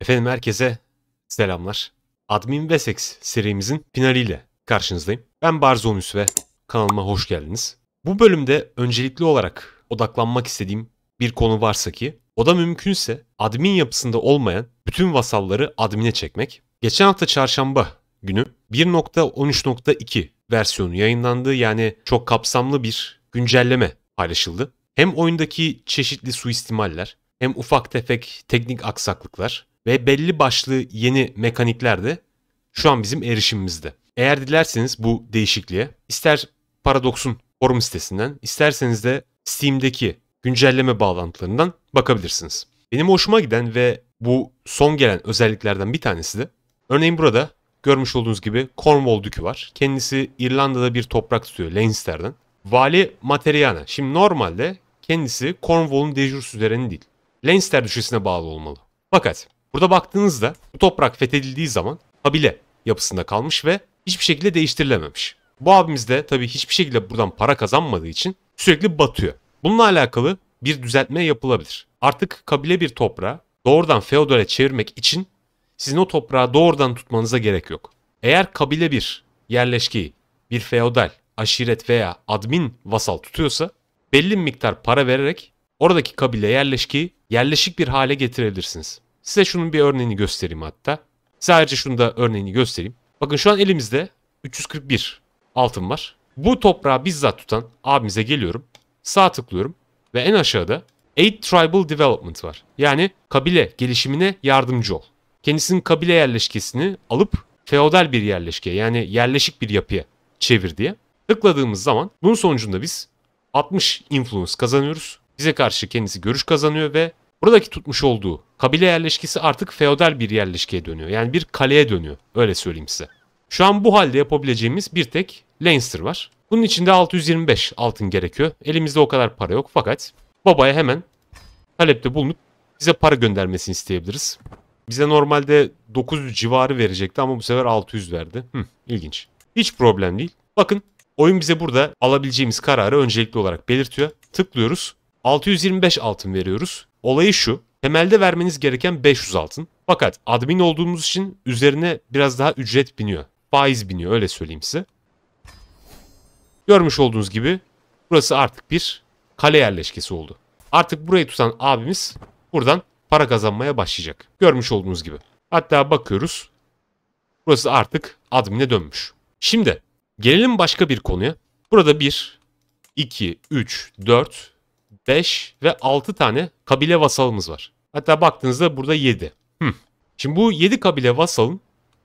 Efendim herkese selamlar. Admin Wessex serimizin finaliyle karşınızdayım. Ben Barzonus ve kanalıma hoş geldiniz. Bu bölümde öncelikli olarak odaklanmak istediğim bir konu varsa ki o da mümkünse admin yapısında olmayan bütün vasalları admine çekmek. Geçen hafta çarşamba günü 1.13.2 versiyonu yayınlandı. Yani çok kapsamlı bir güncelleme paylaşıldı. Hem oyundaki çeşitli suistimaller hem ufak tefek teknik aksaklıklar ve belli başlı yeni mekanikler de şu an bizim erişimimizde. Eğer dilerseniz bu değişikliğe ister Paradox'un forum sitesinden isterseniz de Steam'deki güncelleme bağlantılarından bakabilirsiniz. Benim hoşuma giden ve bu son gelen özelliklerden bir tanesi de örneğin burada görmüş olduğunuz gibi Cornwall dükü var. Kendisi İrlanda'da bir toprak tutuyor Leinster'den. Vali Materiana. Şimdi normalde kendisi Cornwall'un dejur süzereni değil. Leinster düşesine bağlı olmalı. Fakat Burada baktığınızda bu toprak fethedildiği zaman kabile yapısında kalmış ve hiçbir şekilde değiştirilememiş. Bu abimiz de tabii hiçbir şekilde buradan para kazanmadığı için sürekli batıyor. Bununla alakalı bir düzeltme yapılabilir. Artık kabile bir toprağı doğrudan feodale çevirmek için sizin o toprağı doğrudan tutmanıza gerek yok. Eğer kabile bir yerleşkeyi bir feodal, aşiret veya admin vasal tutuyorsa belli bir miktar para vererek oradaki kabile yerleşkeyi yerleşik bir hale getirebilirsiniz. Size şunun bir örneğini göstereyim hatta. sadece ayrıca şunu da örneğini göstereyim. Bakın şu an elimizde 341 altın var. Bu toprağı bizzat tutan abimize geliyorum. Sağ tıklıyorum ve en aşağıda Aid Tribal Development var. Yani kabile gelişimine yardımcı ol. Kendisinin kabile yerleşkesini alıp feodal bir yerleşke yani yerleşik bir yapıya çevir diye tıkladığımız zaman bunun sonucunda biz 60 influence kazanıyoruz. Bize karşı kendisi görüş kazanıyor ve Buradaki tutmuş olduğu kabile yerleşkesi artık feodal bir yerleşkeye dönüyor. Yani bir kaleye dönüyor. Öyle söyleyeyim size. Şu an bu halde yapabileceğimiz bir tek Leinster var. Bunun için de 625 altın gerekiyor. Elimizde o kadar para yok fakat babaya hemen talepte bulunup bize para göndermesini isteyebiliriz. Bize normalde 900 civarı verecekti ama bu sefer 600 verdi. Hı, ilginç. Hiç problem değil. Bakın oyun bize burada alabileceğimiz kararı öncelikli olarak belirtiyor. Tıklıyoruz. 625 altın veriyoruz. Olayı şu. Temelde vermeniz gereken 500 altın. Fakat admin olduğumuz için üzerine biraz daha ücret biniyor. Faiz biniyor öyle söyleyeyim size. Görmüş olduğunuz gibi burası artık bir kale yerleşkesi oldu. Artık burayı tutan abimiz buradan para kazanmaya başlayacak. Görmüş olduğunuz gibi. Hatta bakıyoruz burası artık admine dönmüş. Şimdi gelelim başka bir konuya. Burada 1, 2, 3, 4, 5 ve 6 tane kabile vasalımız var. Hatta baktığınızda burada 7. Hmm. Şimdi bu 7 kabile vasalın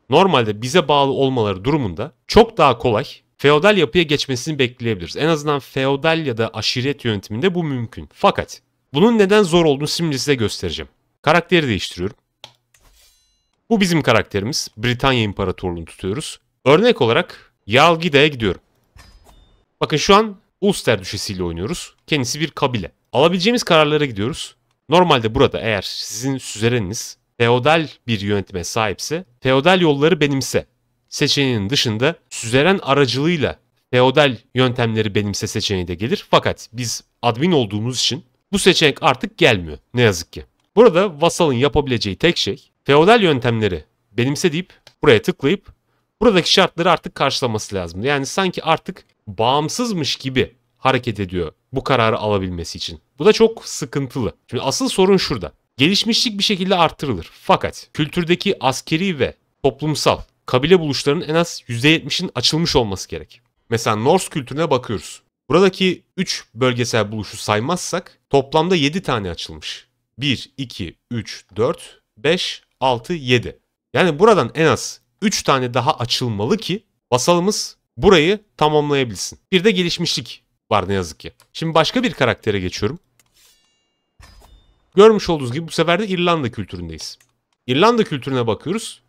normalde bize bağlı olmaları durumunda çok daha kolay feodal yapıya geçmesini bekleyebiliriz. En azından feodal ya da aşiret yönetiminde bu mümkün. Fakat bunun neden zor olduğunu şimdi size göstereceğim. Karakteri değiştiriyorum. Bu bizim karakterimiz. Britanya İmparatorluğu'nu tutuyoruz. Örnek olarak Yalgida'ya gidiyorum. Bakın şu an Ulster düşesiyle oynuyoruz. Kendisi bir kabile. Alabileceğimiz kararlara gidiyoruz. Normalde burada eğer sizin süzereniniz feodal bir yönetime sahipse feodal yolları benimse seçeneğinin dışında süzeren aracılığıyla feodal yöntemleri benimse seçeneği de gelir. Fakat biz admin olduğumuz için bu seçenek artık gelmiyor ne yazık ki. Burada vassalın yapabileceği tek şey feodal yöntemleri benimse deyip buraya tıklayıp buradaki şartları artık karşılaması lazım. Yani sanki artık bağımsızmış gibi hareket ediyor bu kararı alabilmesi için. Bu da çok sıkıntılı. Şimdi asıl sorun şurada. Gelişmişlik bir şekilde arttırılır. Fakat kültürdeki askeri ve toplumsal kabile buluşlarının en az %70'in açılmış olması gerek. Mesela Norse kültürüne bakıyoruz. Buradaki 3 bölgesel buluşu saymazsak toplamda 7 tane açılmış. 1, 2, 3, 4, 5, 6, 7. Yani buradan en az 3 tane daha açılmalı ki vasalımız burayı tamamlayabilsin. Bir de gelişmişlik var ne yazık ki. Şimdi başka bir karaktere geçiyorum. Görmüş olduğunuz gibi bu sefer de İrlanda kültüründeyiz. İrlanda kültürüne bakıyoruz.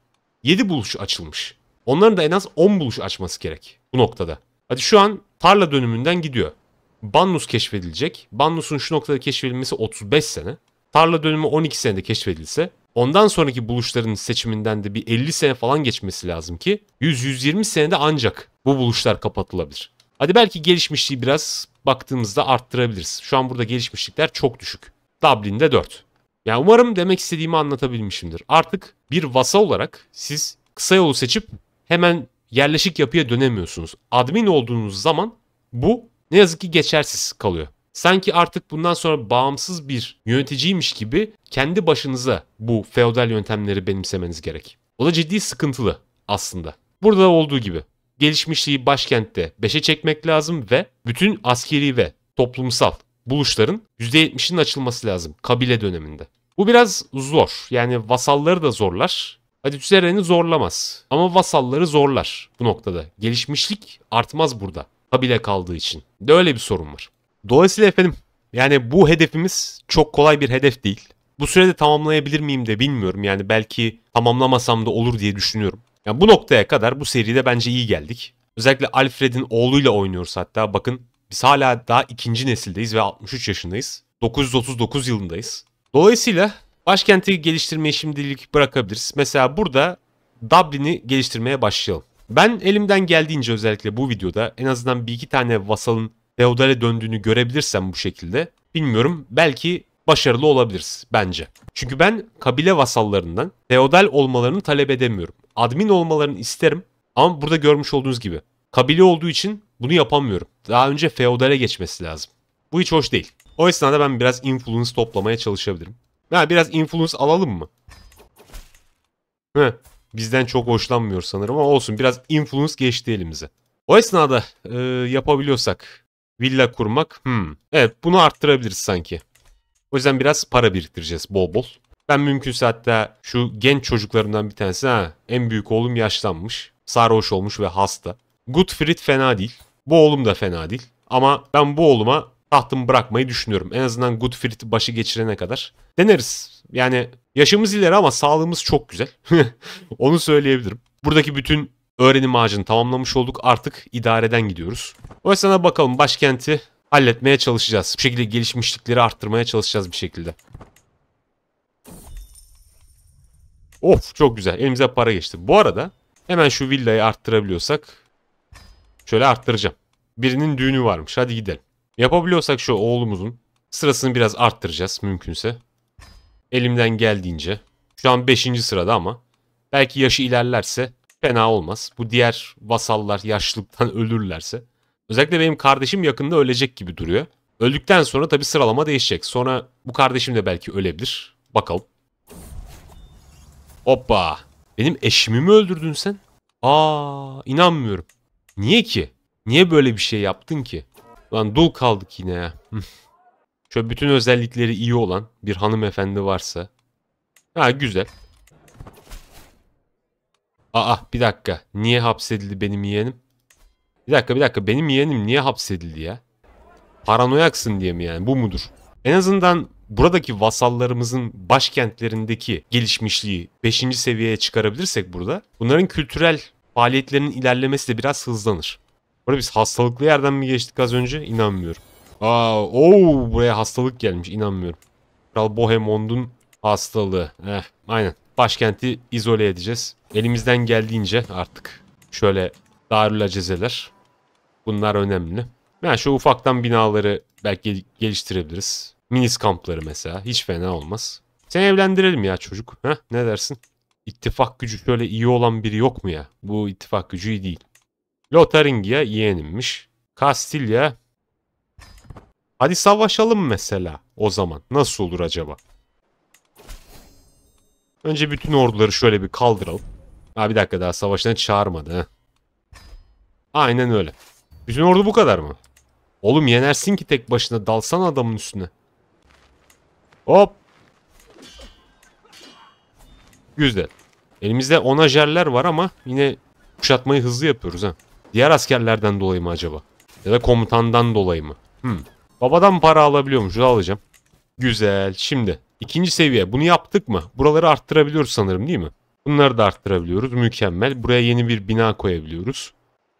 7 buluş açılmış. Onların da en az 10 buluş açması gerek bu noktada. Hadi şu an tarla dönümünden gidiyor. Bannus keşfedilecek. Bannus'un şu noktada keşfedilmesi 35 sene. Tarla dönümü 12 senede keşfedilse ondan sonraki buluşların seçiminden de bir 50 sene falan geçmesi lazım ki 100-120 senede ancak bu buluşlar kapatılabilir. Hadi belki gelişmişliği biraz baktığımızda arttırabiliriz. Şu an burada gelişmişlikler çok düşük. Dublin'de 4. Yani umarım demek istediğimi anlatabilmişimdir. Artık bir vasa olarak siz kısa yolu seçip hemen yerleşik yapıya dönemiyorsunuz. Admin olduğunuz zaman bu ne yazık ki geçersiz kalıyor. Sanki artık bundan sonra bağımsız bir yöneticiymiş gibi kendi başınıza bu feodal yöntemleri benimsemeniz gerek. O da ciddi sıkıntılı aslında. Burada olduğu gibi gelişmişliği başkentte 5'e çekmek lazım ve bütün askeri ve toplumsal buluşların %70'inin açılması lazım kabile döneminde. Bu biraz zor. Yani vasalları da zorlar. Hadi Hadüseren'i zorlamaz. Ama vasalları zorlar bu noktada. Gelişmişlik artmaz burada. Kabile kaldığı için. De öyle bir sorun var. Dolayısıyla efendim yani bu hedefimiz çok kolay bir hedef değil. Bu sürede tamamlayabilir miyim de bilmiyorum. Yani belki tamamlamasam da olur diye düşünüyorum. Yani bu noktaya kadar bu seride bence iyi geldik. Özellikle Alfred'in oğluyla oynuyoruz hatta. Bakın biz hala daha ikinci nesildeyiz ve 63 yaşındayız. 939 yılındayız. Dolayısıyla başkenti geliştirmeyi şimdilik bırakabiliriz. Mesela burada Dublin'i geliştirmeye başlayalım. Ben elimden geldiğince özellikle bu videoda en azından bir iki tane vasalın feodale döndüğünü görebilirsem bu şekilde bilmiyorum belki başarılı olabiliriz bence. Çünkü ben kabile vasallarından feodal olmalarını talep edemiyorum admin olmalarını isterim. Ama burada görmüş olduğunuz gibi kabile olduğu için bunu yapamıyorum. Daha önce feodale geçmesi lazım. Bu hiç hoş değil. O esnada ben biraz influence toplamaya çalışabilirim. Ha biraz influence alalım mı? Heh, bizden çok hoşlanmıyor sanırım ama olsun biraz influence geçti elimize. O esnada e, yapabiliyorsak villa kurmak. Hmm. Evet bunu arttırabiliriz sanki. O yüzden biraz para biriktireceğiz bol bol. Ben mümkünse hatta şu genç çocuklarımdan bir tanesi ha en büyük oğlum yaşlanmış. Sarhoş olmuş ve hasta. Goodfried fena değil. Bu oğlum da fena değil. Ama ben bu oğluma tahtımı bırakmayı düşünüyorum. En azından Goodfried'i başı geçirene kadar. Deneriz. Yani yaşımız ileri ama sağlığımız çok güzel. Onu söyleyebilirim. Buradaki bütün öğrenim ağacını tamamlamış olduk. Artık idareden gidiyoruz. O sana bakalım başkenti halletmeye çalışacağız. Bu şekilde gelişmişlikleri arttırmaya çalışacağız bir şekilde. Of çok güzel. Elimize para geçti. Bu arada hemen şu villayı arttırabiliyorsak şöyle arttıracağım. Birinin düğünü varmış. Hadi gidelim. Yapabiliyorsak şu oğlumuzun sırasını biraz arttıracağız mümkünse. Elimden geldiğince. Şu an 5. sırada ama belki yaşı ilerlerse fena olmaz. Bu diğer vasallar yaşlılıktan ölürlerse. Özellikle benim kardeşim yakında ölecek gibi duruyor. Öldükten sonra tabii sıralama değişecek. Sonra bu kardeşim de belki ölebilir. Bakalım. Hoppa. Benim eşimi mi öldürdün sen? Aa inanmıyorum. Niye ki? Niye böyle bir şey yaptın ki? Lan dul kaldık yine ya. Şöyle bütün özellikleri iyi olan bir hanımefendi varsa. Ha güzel. Aa bir dakika. Niye hapsedildi benim yeğenim? Bir dakika bir dakika. Benim yeğenim niye hapsedildi ya? Paranoyaksın diye mi yani? Bu mudur? En azından buradaki vasallarımızın başkentlerindeki gelişmişliği 5. seviyeye çıkarabilirsek burada bunların kültürel faaliyetlerinin ilerlemesi de biraz hızlanır. Burada biz hastalıklı yerden mi geçtik az önce? İnanmıyorum. Aa, ooo buraya hastalık gelmiş inanmıyorum. Kral Bohemond'un hastalığı. Eh, aynen. Başkenti izole edeceğiz. Elimizden geldiğince artık şöyle darüla cezeler. Bunlar önemli. Yani şu ufaktan binaları belki geliştirebiliriz. Minis kampları mesela. Hiç fena olmaz. Sen evlendirelim ya çocuk. Heh, ne dersin? İttifak gücü şöyle iyi olan biri yok mu ya? Bu ittifak gücü iyi değil. Lotharingia yeğenimmiş. Kastilya. Hadi savaşalım mesela o zaman. Nasıl olur acaba? Önce bütün orduları şöyle bir kaldıralım. Ha bir dakika daha savaşına çağırmadı. Heh. Aynen öyle. Bütün ordu bu kadar mı? Oğlum yenersin ki tek başına dalsan adamın üstüne. Hop. Güzel. Elimizde onajerler var ama yine kuşatmayı hızlı yapıyoruz ha. Diğer askerlerden dolayı mı acaba? Ya da komutandan dolayı mı? Hmm. Babadan para alabiliyorum. Şunu alacağım. Güzel. Şimdi ikinci seviye. Bunu yaptık mı? Buraları arttırabiliyoruz sanırım değil mi? Bunları da arttırabiliyoruz. Mükemmel. Buraya yeni bir bina koyabiliyoruz.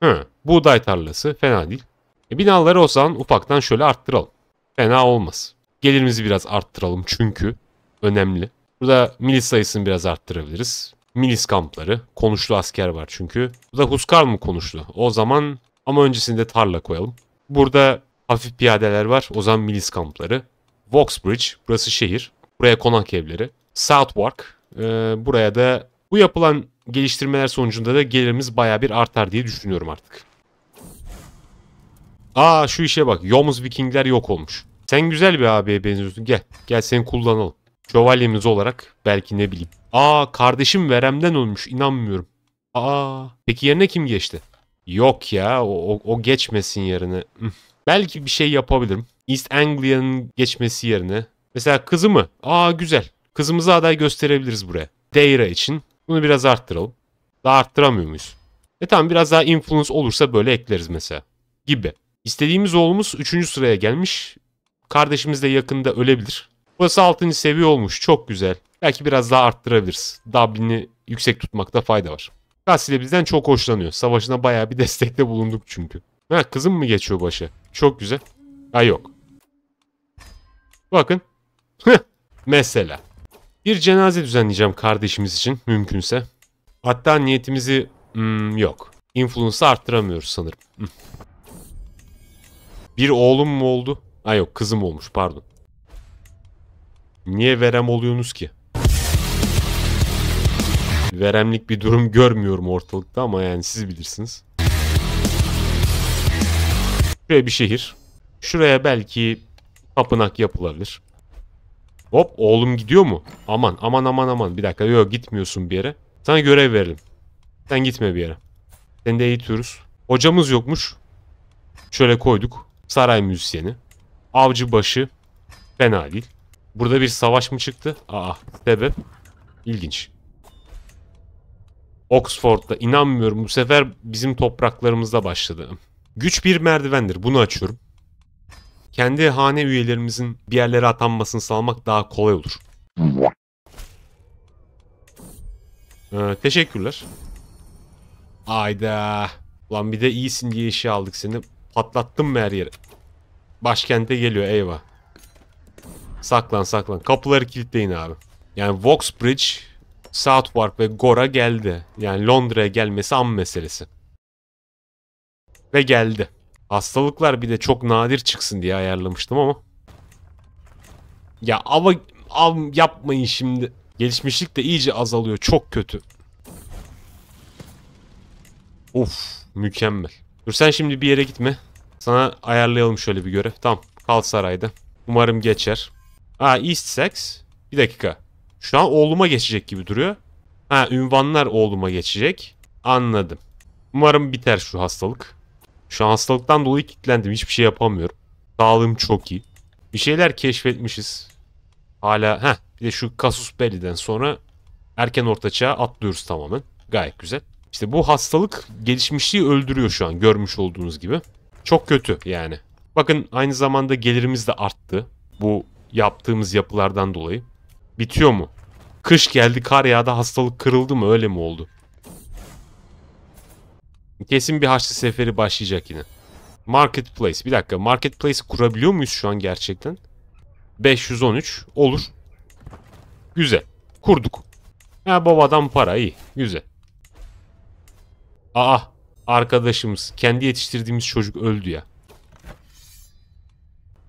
Hı. Buğday tarlası. Fena değil. E, binaları o zaman ufaktan şöyle arttıralım. Fena olmaz. Gelirimizi biraz arttıralım çünkü önemli. Burada milis sayısını biraz arttırabiliriz. Milis kampları. Konuşlu asker var çünkü. Burada Huskar mı konuşlu? O zaman ama öncesinde tarla koyalım. Burada hafif piyadeler var. O zaman milis kampları. Voxbridge, Burası şehir. Buraya konak evleri. Southwark. Ee, buraya da bu yapılan geliştirmeler sonucunda da gelirimiz baya bir artar diye düşünüyorum artık. Aa şu işe bak. Yomuz Vikingler yok olmuş. Sen güzel bir abiye benziyorsun. Gel. Gel seni kullanalım. Şövalyemiz olarak belki ne bileyim. Aa kardeşim veremden olmuş. İnanmıyorum. Aa peki yerine kim geçti? Yok ya o, o, o geçmesin yerine. belki bir şey yapabilirim. East Anglia'nın geçmesi yerine. Mesela kızı mı? Aa güzel. Kızımızı aday gösterebiliriz buraya. Deira için. Bunu biraz arttıralım. Daha arttıramıyor muyuz? E tamam biraz daha influence olursa böyle ekleriz mesela. Gibi. İstediğimiz oğlumuz 3. sıraya gelmiş. Kardeşimiz de yakında ölebilir. Burası 6. seviye olmuş. Çok güzel. Belki biraz daha arttırabiliriz. Dublin'i yüksek tutmakta fayda var. Kasile bizden çok hoşlanıyor. Savaşına baya bir destekte bulunduk çünkü. Ha kızım mı geçiyor başa? Çok güzel. Ha yok. Bakın. Mesela. Bir cenaze düzenleyeceğim kardeşimiz için mümkünse. Hatta niyetimizi hmm, yok. Influence'ı arttıramıyoruz sanırım. Bir oğlum mu oldu? Ay yok kızım olmuş pardon. Niye verem oluyorsunuz ki? Veremlik bir durum görmüyorum ortalıkta ama yani siz bilirsiniz. Şuraya bir şehir. Şuraya belki tapınak yapılabilir. Hop oğlum gidiyor mu? Aman aman aman aman. Bir dakika yok gitmiyorsun bir yere. Sana görev verelim. Sen gitme bir yere. Seni de eğitiyoruz. Hocamız yokmuş. Şöyle koyduk. Saray müzisyeni. Avcı başı. Fena değil. Burada bir savaş mı çıktı? Aa sebep. İlginç. Oxford'da inanmıyorum bu sefer bizim topraklarımızda başladı. Güç bir merdivendir bunu açıyorum. Kendi hane üyelerimizin bir yerlere atanmasını sağlamak daha kolay olur. Ee, teşekkürler. Ayda. Ulan bir de iyisin diye işe aldık seni. Patlattım mı her yere? Başkente geliyor eyvah. Saklan saklan. Kapıları kilitleyin abi. Yani Voxbridge, Southwark ve Gora geldi. Yani Londra'ya gelmesi an meselesi. Ve geldi. Hastalıklar bir de çok nadir çıksın diye ayarlamıştım ama. Ya ama av yapmayın şimdi. Gelişmişlik de iyice azalıyor. Çok kötü. Of mükemmel. Dur sen şimdi bir yere gitme. Sana ayarlayalım şöyle bir görev. Tamam. Kal sarayda. Umarım geçer. Aa East Sex. Bir dakika. Şu an oğluma geçecek gibi duruyor. Ha ünvanlar oğluma geçecek. Anladım. Umarım biter şu hastalık. Şu hastalıktan dolayı kilitlendim. Hiçbir şey yapamıyorum. Sağlığım çok iyi. Bir şeyler keşfetmişiz. Hala ha bir de şu Kasus Belli'den sonra erken ortaçağa atlıyoruz tamamen. Gayet güzel. İşte bu hastalık gelişmişliği öldürüyor şu an görmüş olduğunuz gibi. Çok kötü yani. Bakın aynı zamanda gelirimiz de arttı. Bu yaptığımız yapılardan dolayı. Bitiyor mu? Kış geldi kar yağdı hastalık kırıldı mı öyle mi oldu? Kesin bir haçlı seferi başlayacak yine. Marketplace. Bir dakika marketplace kurabiliyor muyuz şu an gerçekten? 513 olur. Güzel. Kurduk. Ha babadan para iyi. Güzel. Aa arkadaşımız, kendi yetiştirdiğimiz çocuk öldü ya.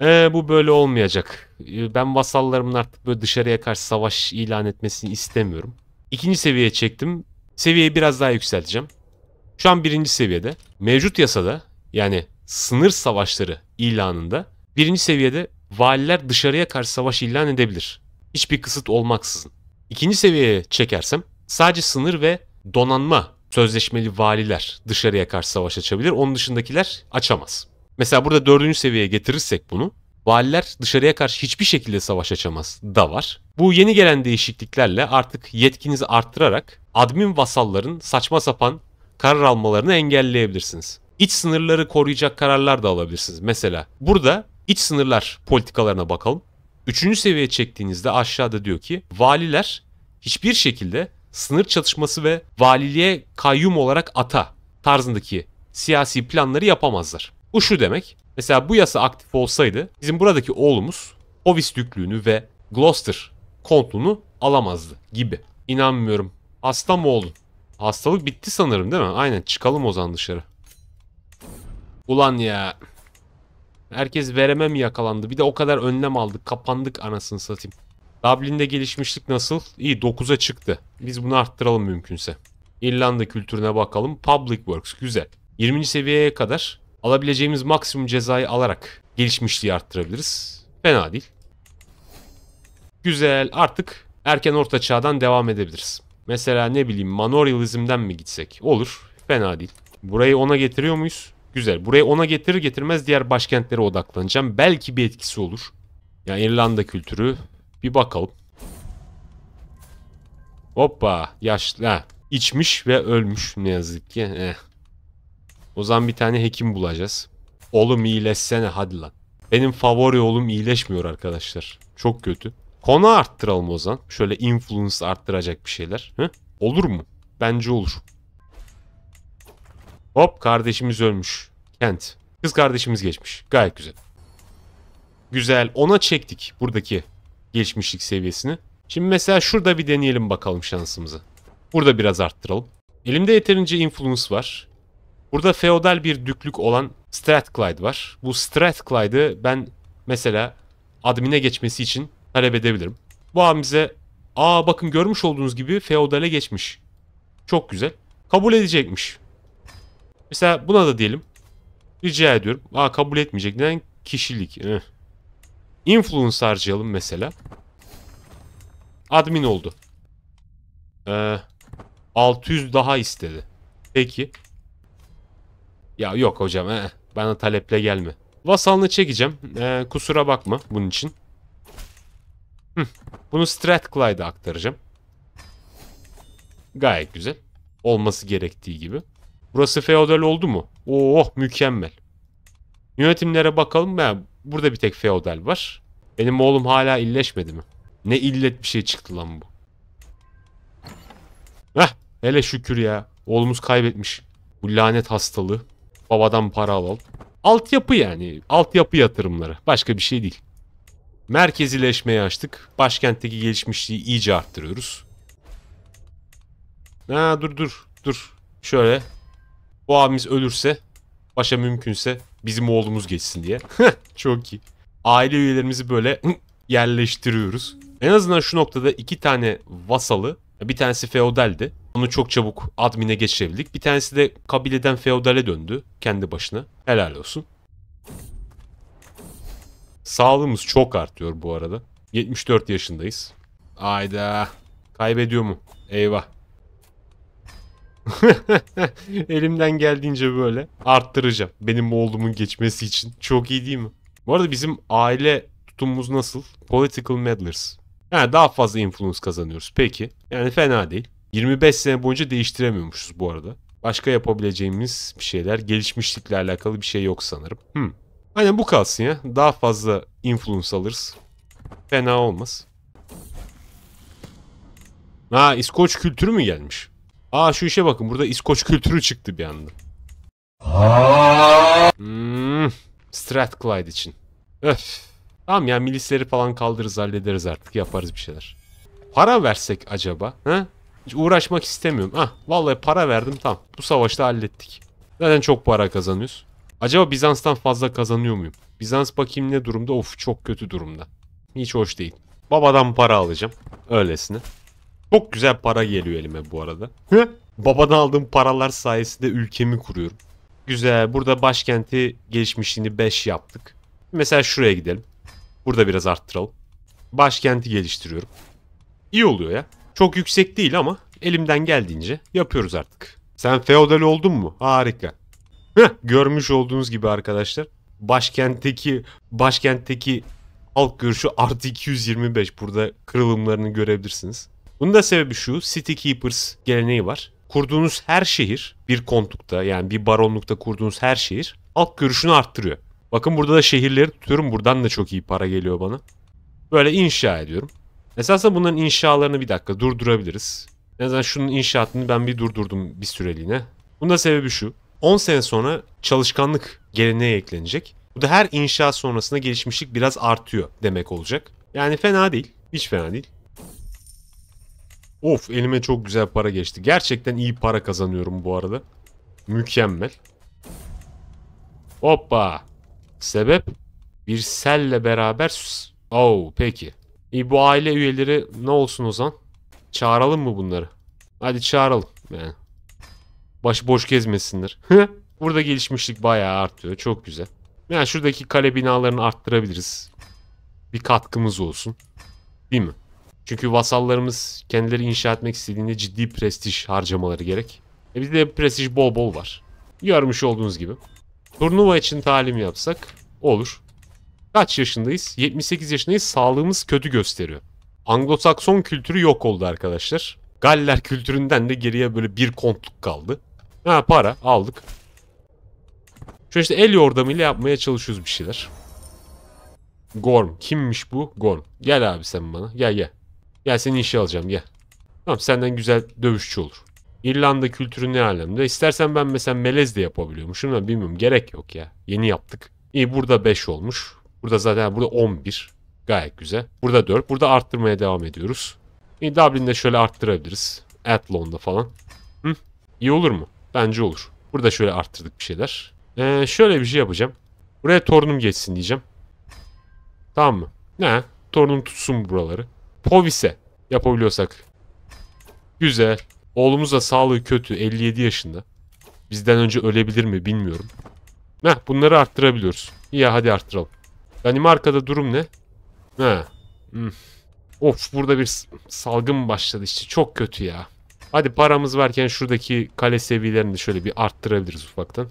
Ee, bu böyle olmayacak. Ee, ben vasallarımın artık böyle dışarıya karşı savaş ilan etmesini istemiyorum. İkinci seviyeye çektim. Seviyeyi biraz daha yükselteceğim. Şu an birinci seviyede. Mevcut yasada yani sınır savaşları ilanında birinci seviyede valiler dışarıya karşı savaş ilan edebilir. Hiçbir kısıt olmaksızın. İkinci seviyeye çekersem sadece sınır ve donanma sözleşmeli valiler dışarıya karşı savaş açabilir. Onun dışındakiler açamaz. Mesela burada dördüncü seviyeye getirirsek bunu valiler dışarıya karşı hiçbir şekilde savaş açamaz da var. Bu yeni gelen değişikliklerle artık yetkinizi arttırarak admin vasalların saçma sapan karar almalarını engelleyebilirsiniz. İç sınırları koruyacak kararlar da alabilirsiniz. Mesela burada iç sınırlar politikalarına bakalım. Üçüncü seviyeye çektiğinizde aşağıda diyor ki valiler hiçbir şekilde sınır çatışması ve valiliğe kayyum olarak ata tarzındaki siyasi planları yapamazlar. Bu şu demek. Mesela bu yasa aktif olsaydı bizim buradaki oğlumuz Hovis Düklüğünü ve Gloucester kontunu alamazdı gibi. İnanmıyorum. Hasta mı oldun? Hastalık bitti sanırım değil mi? Aynen çıkalım o zaman dışarı. Ulan ya. Herkes vereme mi yakalandı? Bir de o kadar önlem aldık. Kapandık anasını satayım. Dublin'de gelişmişlik nasıl? İyi 9'a çıktı. Biz bunu arttıralım mümkünse. İrlanda kültürüne bakalım. Public Works güzel. 20. seviyeye kadar alabileceğimiz maksimum cezayı alarak gelişmişliği arttırabiliriz. Fena değil. Güzel artık erken orta çağdan devam edebiliriz. Mesela ne bileyim Manorializm'den mi gitsek? Olur. Fena değil. Burayı ona getiriyor muyuz? Güzel. Burayı ona getirir getirmez diğer başkentlere odaklanacağım. Belki bir etkisi olur. Yani İrlanda kültürü bir bakalım. Hoppa. Yaşlı. Ha. İçmiş ve ölmüş ne yazık ki. Eh. O zaman bir tane hekim bulacağız. Oğlum iyileşsene hadi lan. Benim favori oğlum iyileşmiyor arkadaşlar. Çok kötü. Konu arttıralım o zaman. Şöyle influence arttıracak bir şeyler. Hı? Olur mu? Bence olur. Hop kardeşimiz ölmüş. Kent. Kız kardeşimiz geçmiş. Gayet güzel. Güzel. Ona çektik buradaki Geçmişlik seviyesini. Şimdi mesela şurada bir deneyelim bakalım şansımızı. Burada biraz arttıralım. Elimde yeterince influence var. Burada feodal bir düklük olan Strathclyde var. Bu Strathclyde'ı ben mesela admine geçmesi için talep edebilirim. Bu abimize aa bakın görmüş olduğunuz gibi feodale geçmiş. Çok güzel. Kabul edecekmiş. Mesela buna da diyelim. Rica ediyorum. Aa kabul etmeyecek. Neden? Kişilik. Eh. Influence mesela. Admin oldu. Ee, 600 daha istedi. Peki. Ya yok hocam. He. Eh, bana taleple gelme. Vasalını çekeceğim. Ee, kusura bakma bunun için. Hı. Bunu Stratclyde'a aktaracağım. Gayet güzel. Olması gerektiği gibi. Burası feodal oldu mu? Oh mükemmel. Yönetimlere bakalım. Ya, Burada bir tek feodal var. Benim oğlum hala illeşmedi mi? Ne illet bir şey çıktı lan bu. Heh hele şükür ya. Oğlumuz kaybetmiş. Bu lanet hastalığı. Babadan para alalım. Altyapı yani. Altyapı yatırımları. Başka bir şey değil. Merkezileşmeyi açtık. Başkentteki gelişmişliği iyice arttırıyoruz. Ha dur dur dur. Şöyle. Bu abimiz ölürse, başa mümkünse Bizim oğlumuz geçsin diye. Çok iyi. Aile üyelerimizi böyle yerleştiriyoruz. En azından şu noktada iki tane vasalı, bir tanesi feodaldi. Onu çok çabuk admine geçirebildik. Bir tanesi de kabileden feodale döndü kendi başına. Helal olsun. Sağlığımız çok artıyor bu arada. 74 yaşındayız. Ayda. Kaybediyor mu? Eyvah. Elimden geldiğince böyle arttıracağım. Benim oğlumun geçmesi için. Çok iyi değil mi? Bu arada bizim aile tutumumuz nasıl? Political meddlers. Yani daha fazla influence kazanıyoruz. Peki. Yani fena değil. 25 sene boyunca değiştiremiyormuşuz bu arada. Başka yapabileceğimiz bir şeyler gelişmişlikle alakalı bir şey yok sanırım. Hmm. Aynen bu kalsın ya. Daha fazla influence alırız. Fena olmaz. Ha İskoç kültürü mü gelmiş? Aa şu işe bakın burada İskoç kültürü çıktı bir anda. Hmm, Strathclyde için. Öf. Tamam ya milisleri falan kaldırırız hallederiz artık yaparız bir şeyler. Para versek acaba? He? Hiç uğraşmak istemiyorum. Ah vallahi para verdim tam. Bu savaşta hallettik. Zaten çok para kazanıyoruz. Acaba Bizans'tan fazla kazanıyor muyum? Bizans bakayım ne durumda? Of çok kötü durumda. Hiç hoş değil. Babadan para alacağım. Öylesine. Çok güzel para geliyor elime bu arada. Babadan aldığım paralar sayesinde ülkemi kuruyorum. Güzel. Burada başkenti gelişmişliğini 5 yaptık. Mesela şuraya gidelim. Burada biraz arttıralım. Başkenti geliştiriyorum. İyi oluyor ya. Çok yüksek değil ama elimden geldiğince yapıyoruz artık. Sen feodal oldun mu? Harika. Heh, görmüş olduğunuz gibi arkadaşlar başkentteki başkentteki halk görüşü artı 225 burada kırılımlarını görebilirsiniz. Bunun da sebebi şu City Keepers geleneği var. Kurduğunuz her şehir bir kontlukta yani bir baronlukta kurduğunuz her şehir alt görüşünü arttırıyor. Bakın burada da şehirleri tutuyorum. Buradan da çok iyi para geliyor bana. Böyle inşa ediyorum. Esasında bunların inşalarını bir dakika durdurabiliriz. En azından şunun inşaatını ben bir durdurdum bir süreliğine. Bunun da sebebi şu. 10 sene sonra çalışkanlık geleneğe eklenecek. Bu da her inşa sonrasında gelişmişlik biraz artıyor demek olacak. Yani fena değil. Hiç fena değil. Of elime çok güzel para geçti. Gerçekten iyi para kazanıyorum bu arada. Mükemmel. Hoppa. Sebep? Bir selle beraber... Oh peki. İyi bu aile üyeleri ne olsun o zaman? Çağıralım mı bunları? Hadi çağıralım. Yani. Başı boş gezmesinler. Burada gelişmişlik bayağı artıyor. Çok güzel. Yani şuradaki kale binalarını arttırabiliriz. Bir katkımız olsun. Değil mi? Çünkü vasallarımız kendileri inşa etmek istediğinde ciddi prestij harcamaları gerek. E bizde prestij bol bol var. Görmüş olduğunuz gibi. Turnuva için talim yapsak olur. Kaç yaşındayız? 78 yaşındayız. Sağlığımız kötü gösteriyor. Anglo-Sakson kültürü yok oldu arkadaşlar. Galler kültüründen de geriye böyle bir kontluk kaldı. Ha para aldık. Şöyle işte el yordamıyla yapmaya çalışıyoruz bir şeyler. Gorm. Kimmiş bu? Gorm. Gel abi sen bana. Gel gel. Gel seni işe alacağım gel. Tamam senden güzel dövüşçü olur. İrlanda kültürü ne alemde? İstersen ben mesela melez de yapabiliyormuşum da bilmiyorum. Gerek yok ya. Yeni yaptık. İyi burada 5 olmuş. Burada zaten burada 11. Gayet güzel. Burada 4. Burada arttırmaya devam ediyoruz. İyi Dublin'de şöyle arttırabiliriz. Athlon'da falan. Hı? İyi olur mu? Bence olur. Burada şöyle arttırdık bir şeyler. Ee, şöyle bir şey yapacağım. Buraya torunum geçsin diyeceğim. Tamam mı? Ne? Torunum tutsun buraları. Povise yapabiliyorsak. Güzel. Oğlumuz da sağlığı kötü. 57 yaşında. Bizden önce ölebilir mi bilmiyorum. ne bunları arttırabiliyoruz. İyi hadi arttıralım. Danimarka'da durum ne? Ha. Hmm. Of burada bir salgın başladı işte. Çok kötü ya. Hadi paramız varken şuradaki kale seviyelerini de şöyle bir arttırabiliriz ufaktan.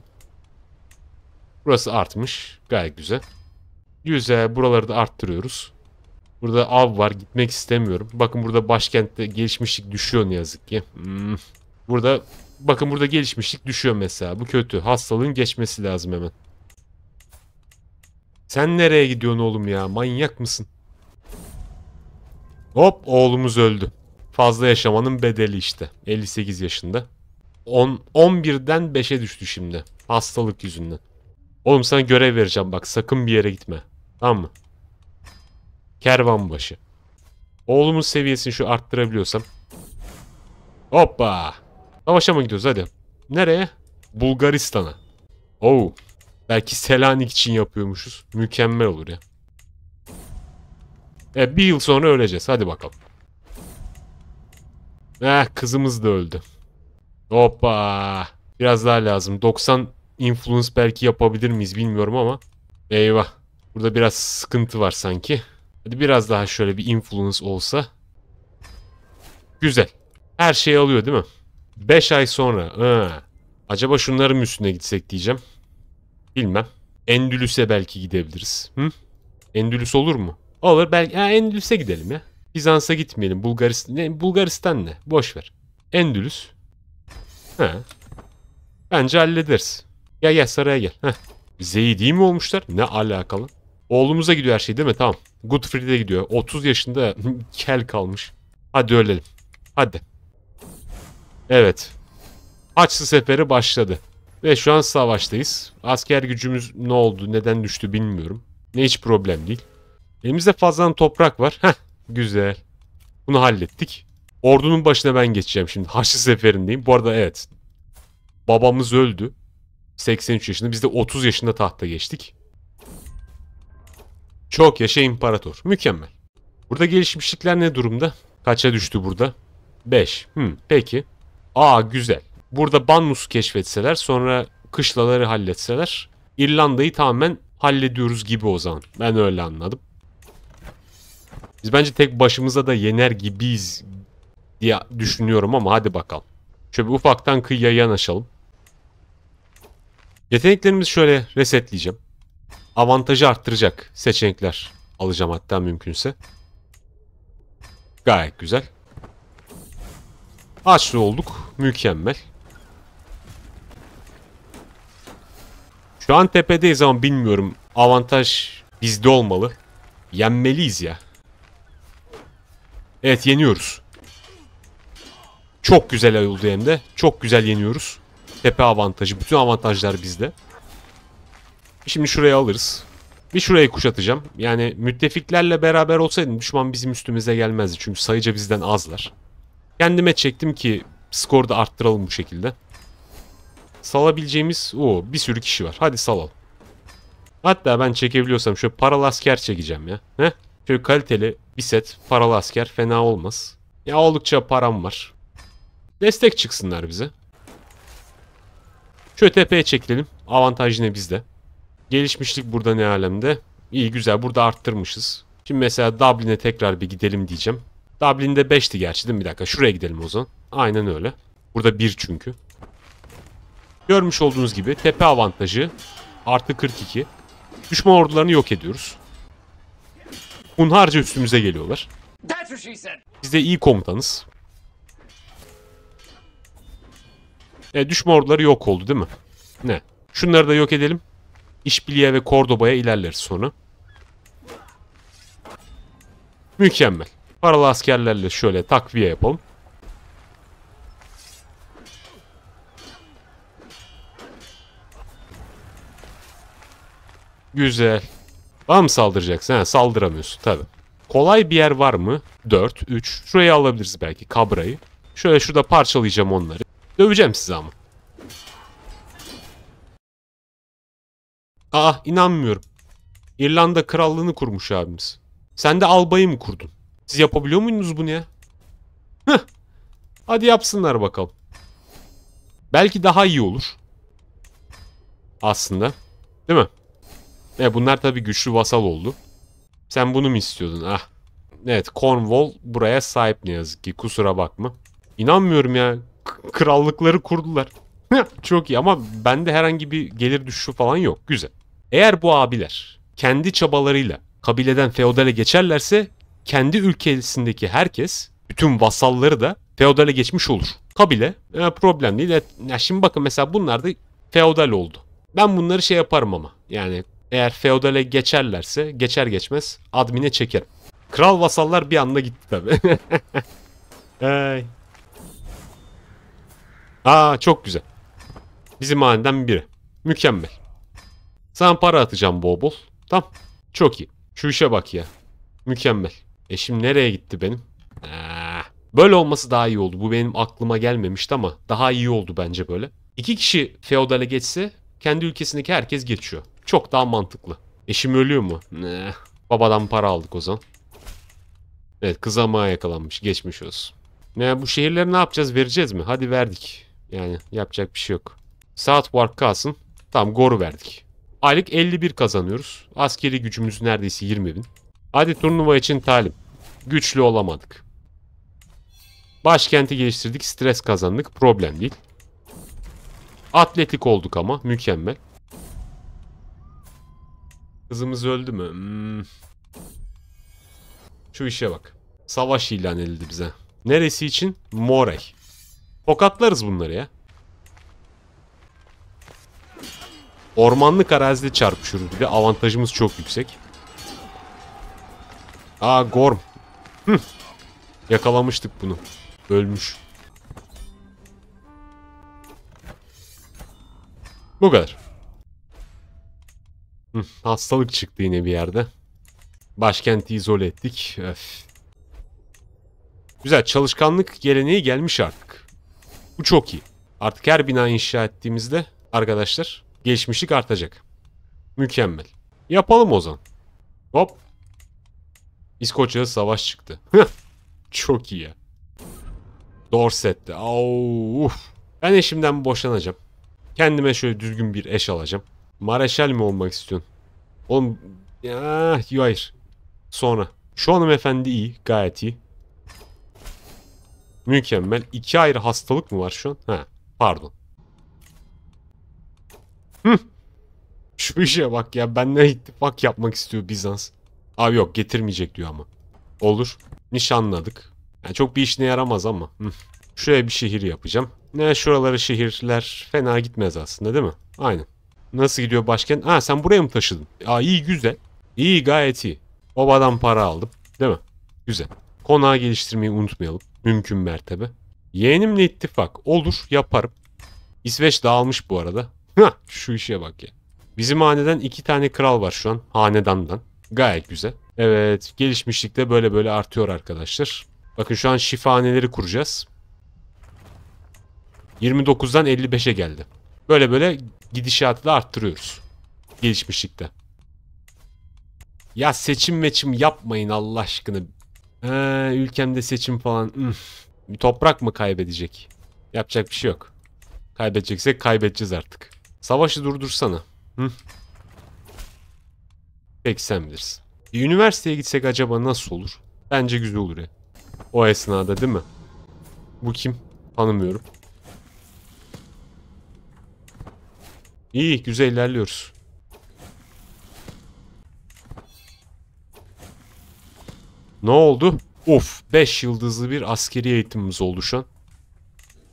Burası artmış. Gayet güzel. Güzel. Buraları da arttırıyoruz. Burada av var. Gitmek istemiyorum. Bakın burada başkentte gelişmişlik düşüyor ne yazık ki. Hmm. Burada bakın burada gelişmişlik düşüyor mesela. Bu kötü. Hastalığın geçmesi lazım hemen. Sen nereye gidiyorsun oğlum ya? Manyak mısın? Hop oğlumuz öldü. Fazla yaşamanın bedeli işte. 58 yaşında. 10 11'den 5'e düştü şimdi. Hastalık yüzünden. Oğlum sana görev vereceğim bak. Sakın bir yere gitme. Tamam mı? Kervan başı. Oğlumun seviyesini şu arttırabiliyorsam. Hoppa. Savaşa mı gidiyoruz hadi. Nereye? Bulgaristan'a. Oh. Belki Selanik için yapıyormuşuz. Mükemmel olur ya. E bir yıl sonra öleceğiz. Hadi bakalım. Eh kızımız da öldü. Hoppa. Biraz daha lazım. 90 influence belki yapabilir miyiz bilmiyorum ama. Eyvah. Burada biraz sıkıntı var sanki. Hadi biraz daha şöyle bir influence olsa. Güzel. Her şeyi alıyor değil mi? 5 ay sonra. Ha. Acaba şunların üstüne gitsek diyeceğim. Bilmem. Endülüs'e belki gidebiliriz. Hı? Endülüs olur mu? Olur belki. Endülüs'e gidelim ya. Bizans'a gitmeyelim. Bulgaristan ne? Bulgaristan ne? Boş ver. Endülüs. Ha. Bence hallederiz. Ya gel saraya gel. Heh. Zeyi mi olmuşlar? Ne alakalı? Oğlumuza gidiyor her şey değil mi? Tamam. Goodfried'e gidiyor. 30 yaşında kel kalmış. Hadi ölelim. Hadi. Evet. Haçlı seferi başladı. Ve şu an savaştayız. Asker gücümüz ne oldu, neden düştü bilmiyorum. Ne hiç problem değil. Elimizde fazladan toprak var. Heh, güzel. Bunu hallettik. Ordunun başına ben geçeceğim şimdi. Haçlı seferindeyim. Bu arada evet. Babamız öldü. 83 yaşında. Biz de 30 yaşında tahta geçtik. Çok yaşa imparator. Mükemmel. Burada gelişmişlikler ne durumda? Kaça düştü burada? 5. Hmm, peki. Aa güzel. Burada Bannus'u keşfetseler sonra kışlaları halletseler İrlanda'yı tamamen hallediyoruz gibi o zaman. Ben öyle anladım. Biz bence tek başımıza da yener gibiyiz diye düşünüyorum ama hadi bakalım. Şöyle ufaktan kıyıya yanaşalım. Yeteneklerimizi şöyle resetleyeceğim avantajı arttıracak seçenekler alacağım hatta mümkünse. Gayet güzel. Açlı olduk. Mükemmel. Şu an tepedeyiz ama bilmiyorum. Avantaj bizde olmalı. Yenmeliyiz ya. Evet yeniyoruz. Çok güzel oldu hem de. Çok güzel yeniyoruz. Tepe avantajı. Bütün avantajlar bizde. Şimdi şurayı alırız. Bir şurayı kuşatacağım. Yani müttefiklerle beraber olsaydım düşman bizim üstümüze gelmezdi. Çünkü sayıca bizden azlar. Kendime çektim ki skoru da arttıralım bu şekilde. Salabileceğimiz o bir sürü kişi var. Hadi salalım. Hatta ben çekebiliyorsam şöyle paralı asker çekeceğim ya. Heh. Şöyle kaliteli bir set paralı asker fena olmaz. Ya oldukça param var. Destek çıksınlar bize. Şöyle tepeye çekilelim. Avantaj yine bizde. Gelişmişlik burada ne alemde? İyi güzel burada arttırmışız. Şimdi mesela Dublin'e tekrar bir gidelim diyeceğim. Dublin'de 5'ti gerçi değil mi? Bir dakika şuraya gidelim o zaman. Aynen öyle. Burada 1 çünkü. Görmüş olduğunuz gibi tepe avantajı artı 42. Düşman ordularını yok ediyoruz. Hunharca üstümüze geliyorlar. Biz de iyi komutanız. E, düşman orduları yok oldu değil mi? Ne? Şunları da yok edelim. İşbiliye ve Kordoba'ya ilerleriz sonra. Mükemmel. Paralı askerlerle şöyle takviye yapalım. Güzel. Bana mı saldıracaksın? He, saldıramıyorsun tabi. Kolay bir yer var mı? 4, 3. Şurayı alabiliriz belki. Kabra'yı. Şöyle şurada parçalayacağım onları. Döveceğim sizi ama. Aa inanmıyorum. İrlanda krallığını kurmuş abimiz. Sen de albayı mı kurdun? Siz yapabiliyor muydunuz bunu ya? Hıh. Hadi yapsınlar bakalım. Belki daha iyi olur. Aslında. Değil mi? E bunlar tabii güçlü vasal oldu. Sen bunu mu istiyordun? Ah. Evet Cornwall buraya sahip ne yazık ki. Kusura bakma. İnanmıyorum ya. K krallıkları kurdular. Çok iyi ama bende herhangi bir gelir düşüşü falan yok. Güzel. Eğer bu abiler kendi çabalarıyla kabileden feodale geçerlerse kendi ülkesindeki herkes, bütün vasalları da feodale geçmiş olur. Kabile e, problem değil. Ya şimdi bakın mesela bunlar da feodal oldu. Ben bunları şey yaparım ama. Yani eğer feodale geçerlerse geçer geçmez admine çekerim. Kral vasallar bir anda gitti tabi. hey. Aa çok güzel. Bizim halinden biri. Mükemmel. Sana para atacağım bol bol. Tamam. Çok iyi. Şu işe bak ya. Mükemmel. Eşim nereye gitti benim? Ee, böyle olması daha iyi oldu. Bu benim aklıma gelmemişti ama daha iyi oldu bence böyle. İki kişi feodale geçse kendi ülkesindeki herkes geçiyor. Çok daha mantıklı. Eşim ölüyor mu? Ne? Ee, babadan para aldık o zaman. Evet kızamaya yakalanmış. Geçmiş olsun. Ne bu şehirleri ne yapacağız? Vereceğiz mi? Hadi verdik. Yani yapacak bir şey yok. Saat Park kalsın. Tamam Gor'u verdik. Aylık 51 kazanıyoruz. Askeri gücümüz neredeyse 20 bin. Hadi turnuva için talim. Güçlü olamadık. Başkenti geliştirdik. Stres kazandık. Problem değil. Atletik olduk ama. Mükemmel. Kızımız öldü mü? Hmm. Şu işe bak. Savaş ilan edildi bize. Neresi için? Morey. Tokatlarız bunları ya. Ormanlık arazide çarpışıyoruz bir de. Avantajımız çok yüksek. Aa Gorm. Hı. Yakalamıştık bunu. Ölmüş. Bu kadar. Hı, hastalık çıktı yine bir yerde. Başkenti izole ettik. Öf. Güzel çalışkanlık geleneği gelmiş artık. Bu çok iyi. Artık her bina inşa ettiğimizde arkadaşlar geçmişlik artacak. Mükemmel. Yapalım o zaman. Hop. İskoçya'da savaş çıktı. Çok iyi ya. Dorset'te. Uf. Ben eşimden boşanacağım. Kendime şöyle düzgün bir eş alacağım. Mareşal mi olmak istiyorsun? Oğlum ya, hayır. Sonra. Şu efendi iyi. Gayet iyi. Mükemmel. İki ayrı hastalık mı var şu an? Ha, pardon. Şu işe bak ya benle ittifak yapmak istiyor Bizans. Abi yok getirmeyecek diyor ama. Olur. Nişanladık. Yani çok bir işine yaramaz ama. Şuraya bir şehir yapacağım. Ne şuralara şehirler fena gitmez aslında değil mi? Aynen. Nasıl gidiyor başkent? Ha sen buraya mı taşıdın? Aa iyi güzel. İyi gayet iyi. Babadan para aldım. Değil mi? Güzel. Konağı geliştirmeyi unutmayalım. Mümkün mertebe. Yeğenimle ittifak. Olur yaparım. İsveç dağılmış bu arada. Hah, şu işe bak ya. Bizim haneden iki tane kral var şu an. Hanedandan. Gayet güzel. Evet gelişmişlik de böyle böyle artıyor arkadaşlar. Bakın şu an şifaneleri kuracağız. 29'dan 55'e geldi. Böyle böyle gidişatı da arttırıyoruz. Gelişmişlikte. Ya seçim meçim yapmayın Allah aşkına. Ee, ülkemde seçim falan. Üf. Toprak mı kaybedecek? Yapacak bir şey yok. Kaybedeceksek kaybedeceğiz artık. Savaşı durdursana. Hı? Peki sen bilirsin. Bir üniversiteye gitsek acaba nasıl olur? Bence güzel olur ya. O esnada değil mi? Bu kim? Tanımıyorum. İyi güzel ilerliyoruz. Ne oldu? Of 5 yıldızlı bir askeri eğitimimiz oldu şu an.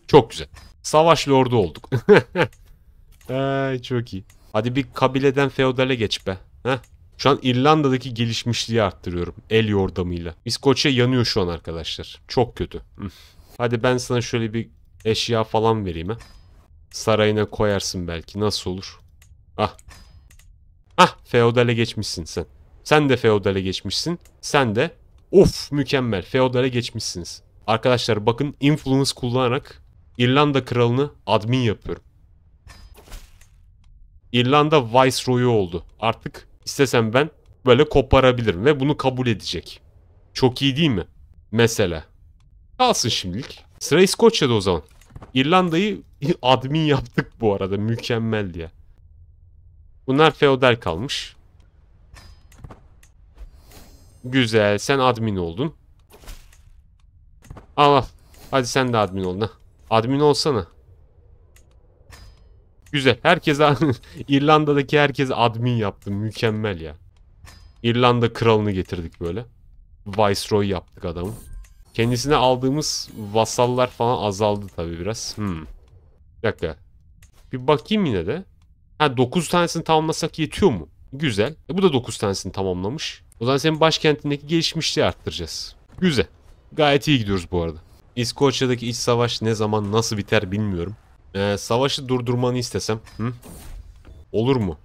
Çok güzel. Savaş lordu olduk. Ay çok iyi. Hadi bir kabileden feodale geç be. Heh. Şu an İrlanda'daki gelişmişliği arttırıyorum. El yordamıyla. İskoçya yanıyor şu an arkadaşlar. Çok kötü. Hadi ben sana şöyle bir eşya falan vereyim ha. Sarayına koyarsın belki. Nasıl olur? Ah. Ah feodale geçmişsin sen. Sen de feodale geçmişsin. Sen de of mükemmel feodale geçmişsiniz. Arkadaşlar bakın influence kullanarak İrlanda kralını admin yapıyorum. İrlanda Viceroy'u oldu. Artık istesem ben böyle koparabilirim ve bunu kabul edecek. Çok iyi değil mi? Mesela. Kalsın şimdilik. Sıra İskoçya'da o zaman. İrlanda'yı admin yaptık bu arada. Mükemmel diye. Bunlar feodal kalmış. Güzel. Sen admin oldun. Al Hadi sen de admin ol. Admin olsana. Güzel. Herkese İrlanda'daki herkese admin yaptım. Mükemmel ya. İrlanda kralını getirdik böyle. Viceroy yaptık adamı. Kendisine aldığımız vasallar falan azaldı tabii biraz. Hmm. Bir dakika. Bir bakayım yine de. Ha 9 tanesini tamamlasak yetiyor mu? Güzel. E, bu da 9 tanesini tamamlamış. O zaman senin başkentindeki gelişmişliği arttıracağız. Güzel. Gayet iyi gidiyoruz bu arada. İskoçya'daki iç savaş ne zaman nasıl biter bilmiyorum. Ee, savaşı durdurmanı istesem. Hı? Olur mu?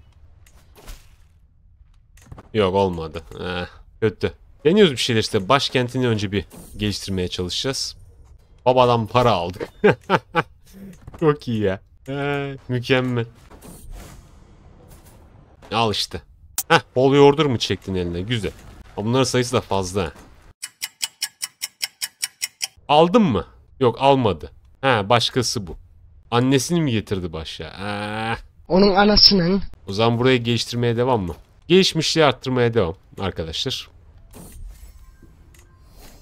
Yok olmadı. Eh, kötü. Deniyoruz bir şeyler işte. Başkentini önce bir geliştirmeye çalışacağız. Babadan para aldık. Çok iyi ya. Ee, mükemmel. Al işte. Heh, bol yordur mu çektin eline? Güzel. Ama bunların sayısı da fazla. Aldın mı? Yok almadı. Ha başkası bu. Annesini mi getirdi başa? Ee. Onun anasının. O zaman buraya geliştirmeye devam mı? Gelişmişliği arttırmaya devam arkadaşlar.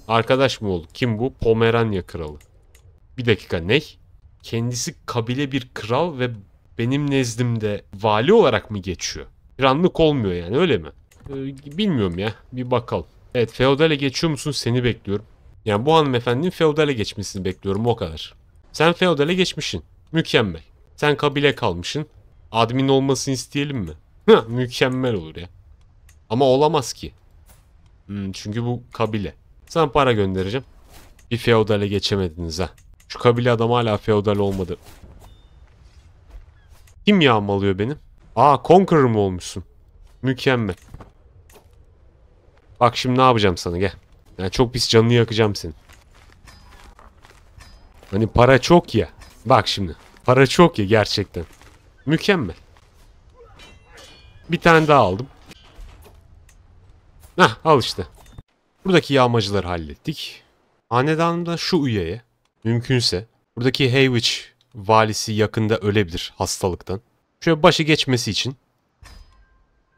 Arkadaş mı oldu? Kim bu? Pomeranya kralı. Bir dakika ne? Kendisi kabile bir kral ve benim nezdimde vali olarak mı geçiyor? Kranlık olmuyor yani öyle mi? Ee, bilmiyorum ya. Bir bakalım. Evet feodale geçiyor musun seni bekliyorum. Yani bu hanımefendinin feodale geçmesini bekliyorum o kadar. Sen feodale geçmişsin. Mükemmel. Sen kabile kalmışsın. Admin olmasını isteyelim mi? Hıh, mükemmel olur ya. Ama olamaz ki. Hmm, çünkü bu kabile. Sana para göndereceğim. Bir feodale geçemediniz ha. Şu kabile adam hala feodal olmadı. Kim yağmalıyor benim? Aa Conqueror mu olmuşsun? Mükemmel. Bak şimdi ne yapacağım sana gel. Yani çok pis canını yakacağım senin. Hani para çok ya. Bak şimdi. Para çok ya gerçekten. Mükemmel. Bir tane daha aldım. Hah al işte. Buradaki yağmacıları hallettik. Hanedanımda şu üyeye mümkünse buradaki Haywich valisi yakında ölebilir hastalıktan. Şöyle başı geçmesi için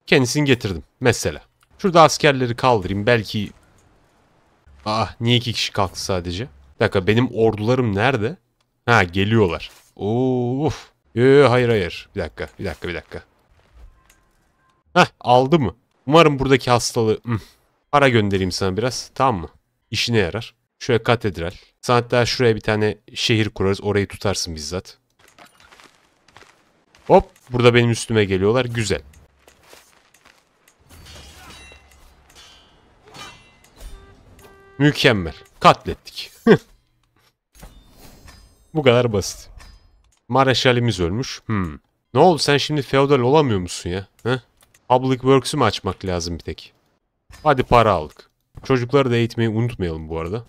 kendisini getirdim mesela. Şurada askerleri kaldırayım belki... Ah niye iki kişi kalktı sadece? Bir dakika benim ordularım nerede? Ha geliyorlar. Oo, Ee, hayır hayır. Bir dakika bir dakika bir dakika. Heh aldı mı? Umarım buradaki hastalığı... Para göndereyim sana biraz. Tamam mı? İşine yarar. Şöyle katedral. Sen hatta şuraya bir tane şehir kurarız. Orayı tutarsın bizzat. Hop. Burada benim üstüme geliyorlar. Güzel. Mükemmel. Katlettik. Bu kadar basit. Mareşalimiz ölmüş. Hmm. Ne oldu sen şimdi feodal olamıyor musun ya? He? Public Works'ü mü açmak lazım bir tek? Hadi para aldık. Çocukları da eğitmeyi unutmayalım bu arada.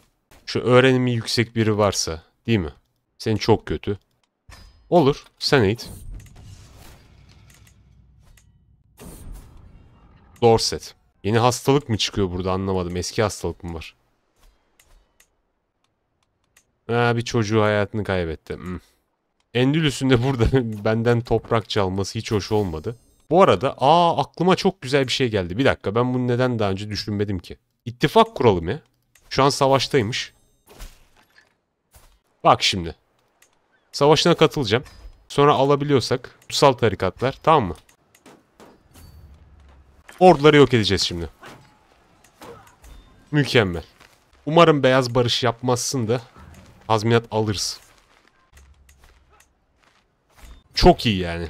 Şu öğrenimi yüksek biri varsa değil mi? Senin çok kötü. Olur sen eğit. Dorset. Yeni hastalık mı çıkıyor burada anlamadım. Eski hastalık mı var? Ha, bir çocuğu hayatını kaybetti. Hmm. Endülüs'ün de burada benden toprak çalması hiç hoş olmadı. Bu arada aa aklıma çok güzel bir şey geldi. Bir dakika ben bunu neden daha önce düşünmedim ki? İttifak kuralım ya. Şu an savaştaymış. Bak şimdi. Savaşına katılacağım. Sonra alabiliyorsak kutsal tarikatlar tamam mı? Orduları yok edeceğiz şimdi. Mükemmel. Umarım beyaz barış yapmazsın da tazminat alırız. Çok iyi yani.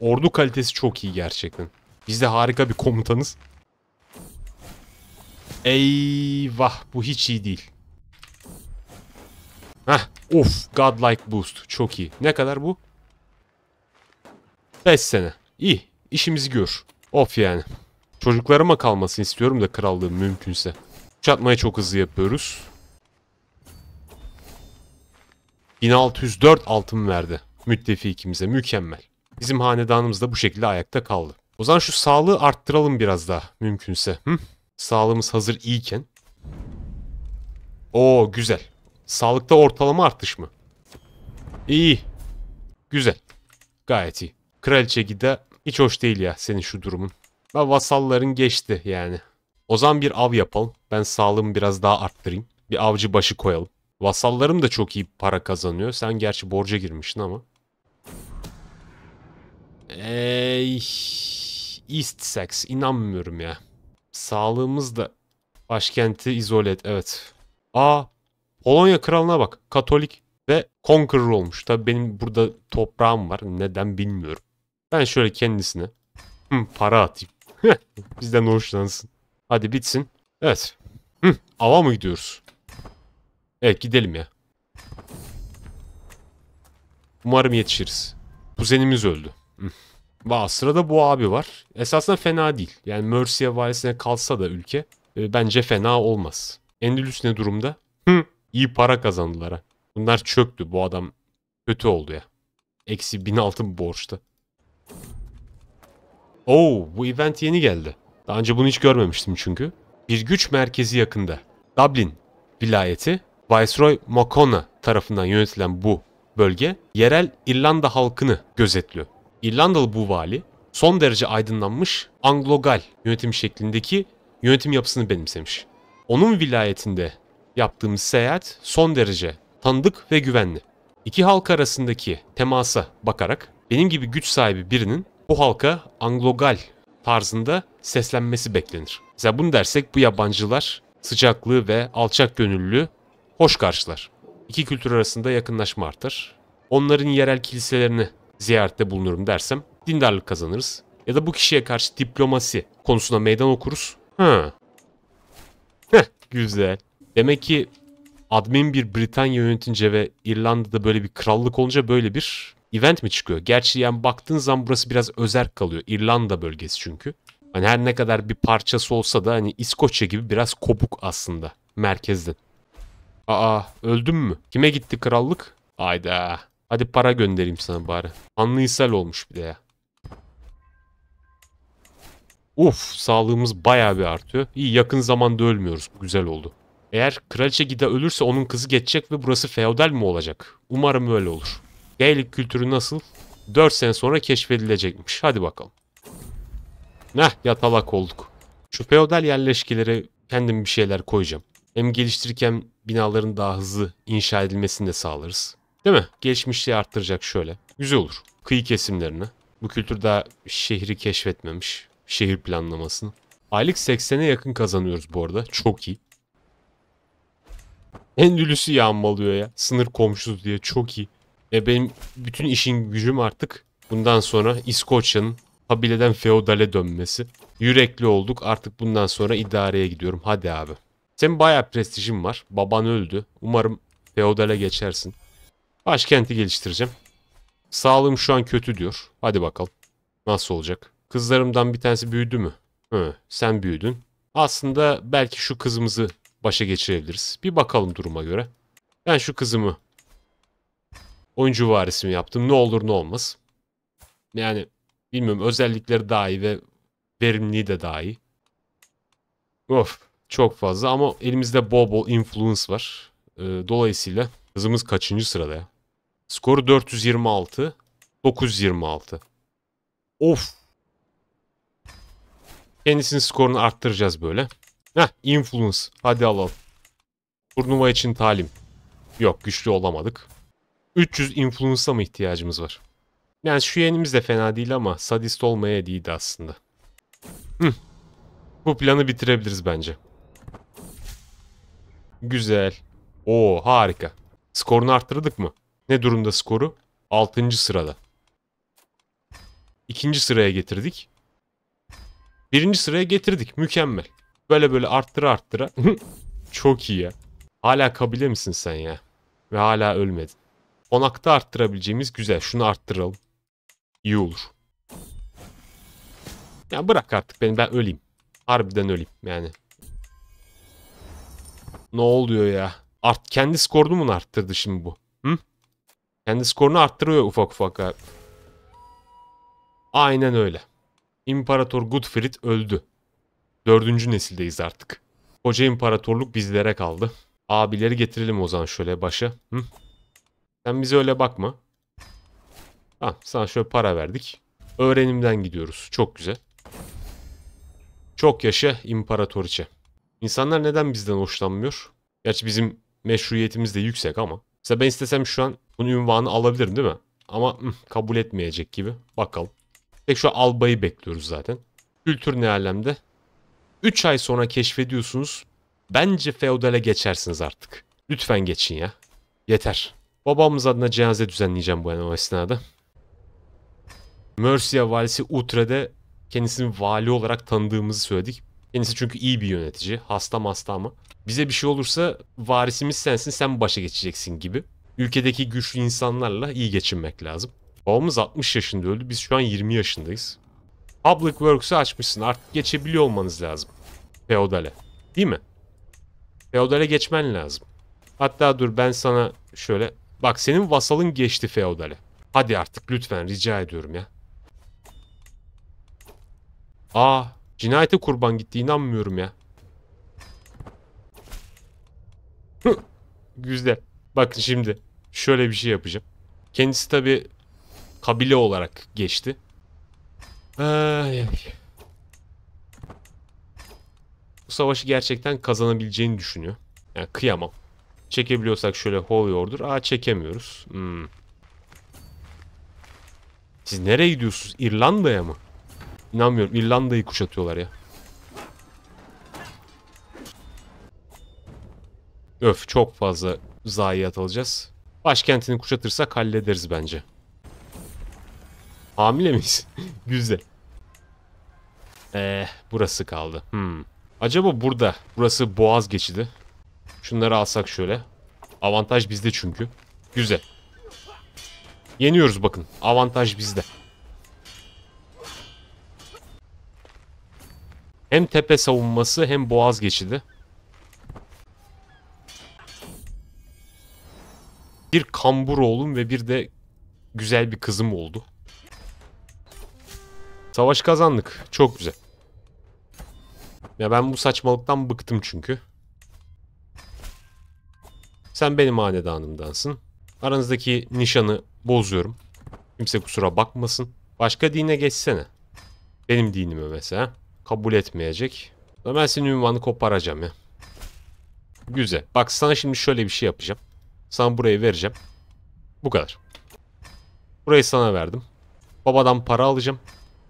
Ordu kalitesi çok iyi gerçekten. Biz de harika bir komutanız. Eyvah bu hiç iyi değil. Heh of godlike boost çok iyi. Ne kadar bu? 5 sene. İyi işimizi gör. Of yani. Çocuklarıma kalmasını istiyorum da krallığım mümkünse. Çatmaya çok hızlı yapıyoruz. 1604 altın verdi müttefikimize. Mükemmel. Bizim hanedanımız da bu şekilde ayakta kaldı. O zaman şu sağlığı arttıralım biraz daha mümkünse. Hı? Sağlığımız hazır iyiken. Oo güzel. Sağlıkta ortalama artış mı? İyi. Güzel. Gayet iyi. Kraliçe gide hiç hoş değil ya senin şu durumun. Ben vasalların geçti yani. O zaman bir av yapalım. Ben sağlığımı biraz daha arttırayım. Bir avcı başı koyalım. Vasallarım da çok iyi para kazanıyor. Sen gerçi borca girmişsin ama. Ey, East Sex inanmıyorum ya. Sağlığımız da başkenti izole et evet. Aa Polonya kralına bak Katolik ve Conqueror olmuş. Tabi benim burada toprağım var neden bilmiyorum. Ben şöyle kendisine para atayım. Bizden hoşlansın. Hadi bitsin. Evet. Hı, ava mı gidiyoruz? Evet gidelim ya. Umarım yetişiriz. Kuzenimiz öldü. Va sırada bu abi var. Esasında fena değil. Yani Mercia valisine kalsa da ülke e, bence fena olmaz. Endülüs ne durumda? İyi para kazandılar ha. Bunlar çöktü bu adam. Kötü oldu ya. Eksi bin altın borçta. Oo bu event yeni geldi. Daha önce bunu hiç görmemiştim çünkü. Bir güç merkezi yakında. Dublin vilayeti Viceroy Makona tarafından yönetilen bu bölge yerel İrlanda halkını gözetliyor. İrlandalı bu vali son derece aydınlanmış Anglo-Gal yönetim şeklindeki yönetim yapısını benimsemiş. Onun vilayetinde yaptığımız seyahat son derece tanıdık ve güvenli. İki halk arasındaki temasa bakarak benim gibi güç sahibi birinin bu halka Anglo-Gal tarzında seslenmesi beklenir. Mesela bunu dersek bu yabancılar sıcaklığı ve alçak gönüllü hoş karşılar. İki kültür arasında yakınlaşma artar. Onların yerel kiliselerini ziyarette bulunurum dersem dindarlık kazanırız. Ya da bu kişiye karşı diplomasi konusuna meydan okuruz. Ha. Heh, güzel. Demek ki admin bir Britanya yönetince ve İrlanda'da böyle bir krallık olunca böyle bir event mi çıkıyor? Gerçi yani baktığın zaman burası biraz özerk kalıyor. İrlanda bölgesi çünkü. Hani her ne kadar bir parçası olsa da hani İskoçya gibi biraz kopuk aslında merkezden. Aa öldüm mü? Kime gitti krallık? Ayda. Hadi para göndereyim sana bari. Anlıysal olmuş bir de ya. Uf sağlığımız baya bir artıyor. İyi yakın zamanda ölmüyoruz. Güzel oldu. Eğer kraliçe gide ölürse onun kızı geçecek ve burası feodal mi olacak? Umarım öyle olur. Gaelic kültürü nasıl? 4 sene sonra keşfedilecekmiş. Hadi bakalım. Ne yatalak olduk. Şu feodal yerleşkilere kendim bir şeyler koyacağım hem geliştirirken binaların daha hızlı inşa edilmesini de sağlarız. Değil mi? Gelişmişliği arttıracak şöyle. Güzel olur. Kıyı kesimlerini. Bu kültür daha şehri keşfetmemiş. Şehir planlamasını. Aylık 80'e yakın kazanıyoruz bu arada. Çok iyi. Endülüs'ü yağmalıyor ya. Sınır komşusu diye. Çok iyi. E benim bütün işin gücüm artık bundan sonra İskoçya'nın habileden feodale dönmesi. Yürekli olduk. Artık bundan sonra idareye gidiyorum. Hadi abi. Senin bayağı prestijin var. Baban öldü. Umarım feodale geçersin. Başkenti geliştireceğim. Sağlığım şu an kötü diyor. Hadi bakalım. Nasıl olacak? Kızlarımdan bir tanesi büyüdü mü? Hı, sen büyüdün. Aslında belki şu kızımızı başa geçirebiliriz. Bir bakalım duruma göre. Ben şu kızımı oyuncu varisimi yaptım. Ne olur ne olmaz. Yani bilmiyorum özellikleri daha iyi ve verimliği de daha iyi. Of çok fazla ama elimizde bol bol influence var. Ee, dolayısıyla kızımız kaçıncı sırada ya? Skoru 426, 926. Of. Kendisinin skorunu arttıracağız böyle. Heh, influence. Hadi alalım. Turnuva için talim. Yok, güçlü olamadık. 300 influence'a mı ihtiyacımız var? Yani şu yenimiz de fena değil ama sadist olmaya değildi aslında. Hı. Bu planı bitirebiliriz bence. Güzel. Oo harika. Skorunu arttırdık mı? Ne durumda skoru? 6. sırada. İkinci sıraya getirdik. Birinci sıraya getirdik. Mükemmel. Böyle böyle arttıra arttıra. Çok iyi ya. Hala kabile misin sen ya? Ve hala ölmedin. Konakta arttırabileceğimiz güzel. Şunu arttıralım. İyi olur. Ya bırak artık beni ben öleyim. Harbiden öleyim yani. Ne oluyor ya? Art kendi skorunu mu arttırdı şimdi bu? Hı? Kendi skorunu arttırıyor ufak ufak abi. Aynen öyle. İmparator Goodfried öldü. Dördüncü nesildeyiz artık. Koca imparatorluk bizlere kaldı. Abileri getirelim o zaman şöyle başa. Hı? Sen bize öyle bakma. Tamam sana şöyle para verdik. Öğrenimden gidiyoruz. Çok güzel. Çok yaşa imparatoriçe. İnsanlar neden bizden hoşlanmıyor? Gerçi bizim meşruiyetimiz de yüksek ama. Mesela ben istesem şu an bunun ünvanı alabilirim değil mi? Ama ıh, kabul etmeyecek gibi. Bakalım. Tek şu albayı bekliyoruz zaten. Kültür ne alemde? 3 ay sonra keşfediyorsunuz. Bence feodale geçersiniz artık. Lütfen geçin ya. Yeter. Babamız adına cenaze düzenleyeceğim bu o esnada. Mercia valisi Utre'de kendisini vali olarak tanıdığımızı söyledik. Kendisi çünkü iyi bir yönetici. Hasta masta ama. Bize bir şey olursa varisimiz sensin sen başa geçeceksin gibi. Ülkedeki güçlü insanlarla iyi geçinmek lazım. Babamız 60 yaşında öldü. Biz şu an 20 yaşındayız. Public Works'u açmışsın. Artık geçebiliyor olmanız lazım. Feodale. Değil mi? Feodale geçmen lazım. Hatta dur ben sana şöyle... Bak senin vasalın geçti Feodale. Hadi artık lütfen rica ediyorum ya. Aa Cinayete kurban gitti inanmıyorum ya. Güzel. Bakın şimdi şöyle bir şey yapacağım. Kendisi tabi kabile olarak geçti. Ay, Bu savaşı gerçekten kazanabileceğini düşünüyor. Yani kıyamam. Çekebiliyorsak şöyle holy order. Aa çekemiyoruz. Hmm. Siz nereye gidiyorsunuz? İrlanda'ya mı? İnanmıyorum. İrlanda'yı kuşatıyorlar ya. Öf çok fazla zayiat alacağız. Başkentini kuşatırsak hallederiz bence. Hamile miyiz? Güzel. Ee, burası kaldı. Hmm. Acaba burada. Burası boğaz geçidi. Şunları alsak şöyle. Avantaj bizde çünkü. Güzel. Yeniyoruz bakın. Avantaj bizde. Hem tepe savunması hem boğaz geçidi. Bir kambur oğlum ve bir de güzel bir kızım oldu. Savaş kazandık. Çok güzel. Ya ben bu saçmalıktan bıktım çünkü. Sen benim hanedanımdansın. Aranızdaki nişanı bozuyorum. Kimse kusura bakmasın. Başka dine geçsene. Benim dinime mesela. Kabul etmeyecek. Ben senin ünvanı koparacağım ya. Güzel. Bak sana şimdi şöyle bir şey yapacağım. Sana burayı vereceğim. Bu kadar. Burayı sana verdim. Babadan para alacağım.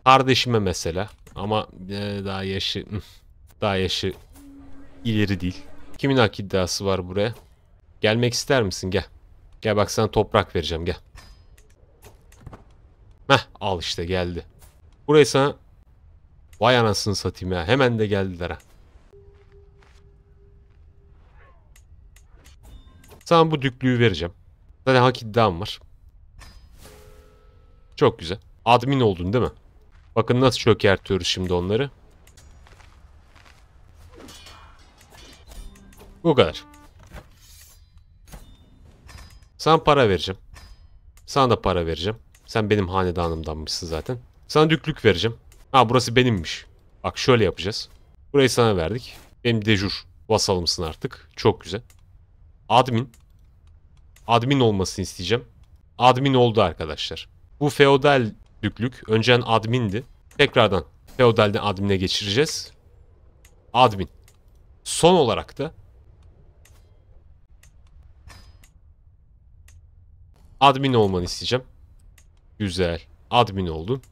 Kardeşime mesela. Ama e, daha yaşı... Daha yaşı ileri değil. Kimin hak iddiası var buraya? Gelmek ister misin? Gel. Gel bak sana toprak vereceğim gel. Heh al işte geldi. Burayı sana Vay anasını satayım ya. Hemen de geldiler ha. Sana bu düklüğü vereceğim. Zaten hak iddiam var. Çok güzel. Admin oldun değil mi? Bakın nasıl çökertiyoruz şimdi onları. Bu kadar. Sana para vereceğim. Sana da para vereceğim. Sen benim hanedanımdanmışsın zaten. Sana düklük vereceğim. Ha burası benimmiş. Bak şöyle yapacağız. Burayı sana verdik. Benim dejur vasalımsın artık. Çok güzel. Admin. Admin olmasını isteyeceğim. Admin oldu arkadaşlar. Bu feodal düklük. Önceden admindi. Tekrardan feodalden admine geçireceğiz. Admin. Son olarak da admin olmanı isteyeceğim. Güzel. Admin oldun.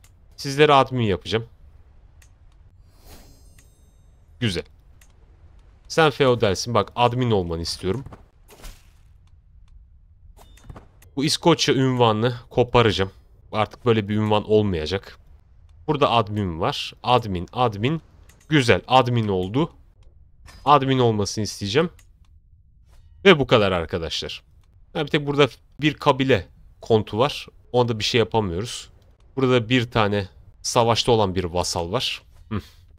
Sizlere admin yapacağım. Güzel. Sen feodalsin. Bak admin olmanı istiyorum. Bu İskoçya ünvanını koparacağım. Artık böyle bir ünvan olmayacak. Burada admin var. Admin, admin. Güzel. Admin oldu. Admin olmasını isteyeceğim. Ve bu kadar arkadaşlar. bir tek burada bir kabile kontu var. Onda bir şey yapamıyoruz. Burada bir tane savaşta olan bir vasal var.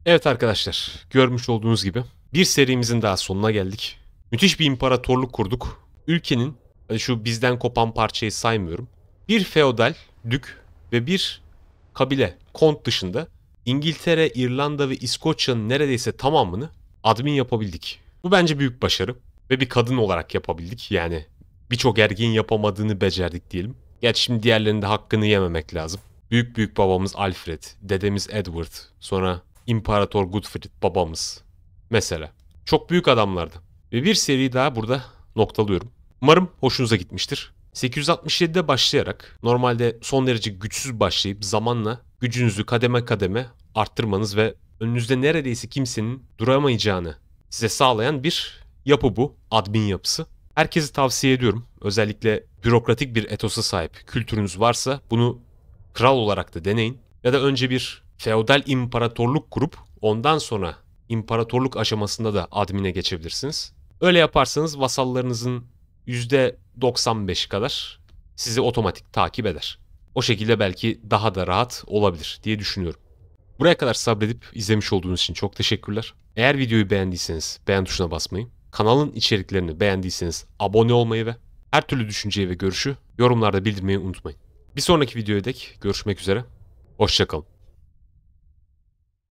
Evet arkadaşlar görmüş olduğunuz gibi bir serimizin daha sonuna geldik. Müthiş bir imparatorluk kurduk. Ülkenin hani şu bizden kopan parçayı saymıyorum. Bir feodal, dük ve bir kabile, kont dışında İngiltere, İrlanda ve İskoçya'nın neredeyse tamamını admin yapabildik. Bu bence büyük başarı ve bir kadın olarak yapabildik. Yani birçok erkeğin yapamadığını becerdik diyelim. Gerçi şimdi diğerlerinin de hakkını yememek lazım büyük büyük babamız Alfred, dedemiz Edward, sonra İmparator Gottfried babamız mesela. Çok büyük adamlardı. Ve bir seri daha burada noktalıyorum. Umarım hoşunuza gitmiştir. 867'de başlayarak normalde son derece güçsüz başlayıp zamanla gücünüzü kademe kademe arttırmanız ve önünüzde neredeyse kimsenin duramayacağını size sağlayan bir yapı bu. Admin yapısı. Herkesi tavsiye ediyorum. Özellikle bürokratik bir etosa sahip kültürünüz varsa bunu kral olarak da deneyin. Ya da önce bir feodal imparatorluk kurup ondan sonra imparatorluk aşamasında da admine geçebilirsiniz. Öyle yaparsanız vasallarınızın %95 kadar sizi otomatik takip eder. O şekilde belki daha da rahat olabilir diye düşünüyorum. Buraya kadar sabredip izlemiş olduğunuz için çok teşekkürler. Eğer videoyu beğendiyseniz beğen tuşuna basmayı, kanalın içeriklerini beğendiyseniz abone olmayı ve her türlü düşünceyi ve görüşü yorumlarda bildirmeyi unutmayın. Bir sonraki videoya dek görüşmek üzere. Hoşçakalın.